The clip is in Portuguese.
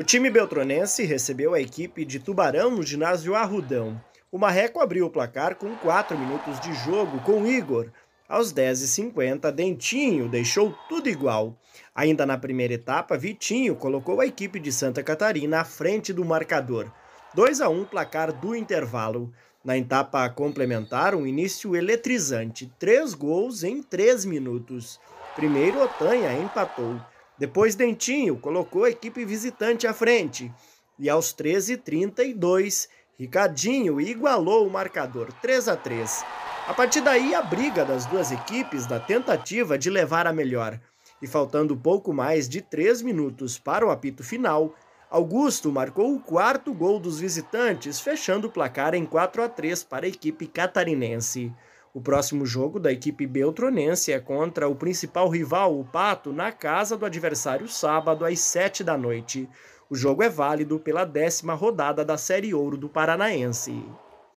O time beltronense recebeu a equipe de Tubarão no ginásio Arrudão. O Marreco abriu o placar com 4 minutos de jogo com Igor. Aos 10h50, Dentinho deixou tudo igual. Ainda na primeira etapa, Vitinho colocou a equipe de Santa Catarina à frente do marcador. 2 a 1 placar do intervalo. Na etapa complementar, um início eletrizante. Três gols em três minutos. Primeiro, Otanha empatou. Depois Dentinho colocou a equipe visitante à frente. E aos 13h32, Ricardinho igualou o marcador 3 a 3. A partir daí, a briga das duas equipes na tentativa de levar a melhor. E faltando pouco mais de 3 minutos para o apito final, Augusto marcou o quarto gol dos visitantes, fechando o placar em 4 a 3 para a equipe catarinense. O próximo jogo da equipe beltronense é contra o principal rival, o Pato, na casa do adversário sábado às 7 da noite. O jogo é válido pela décima rodada da Série Ouro do Paranaense.